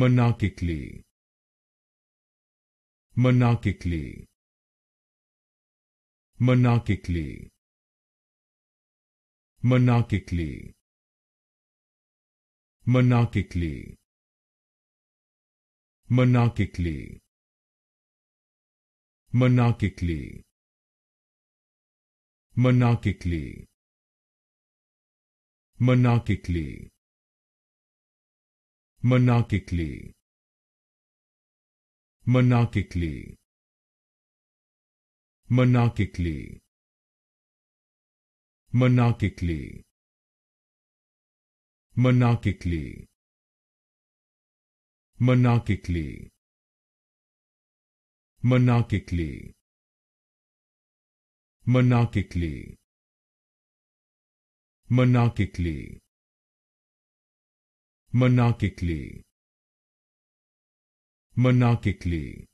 monarchically monarchically monarchically monarchically monarchically monarchically monarchically monarchically monarchically monarchically monarchically monarchically monarchically monarchically monarchically monarchically monarchically monarchically monarchically monarchically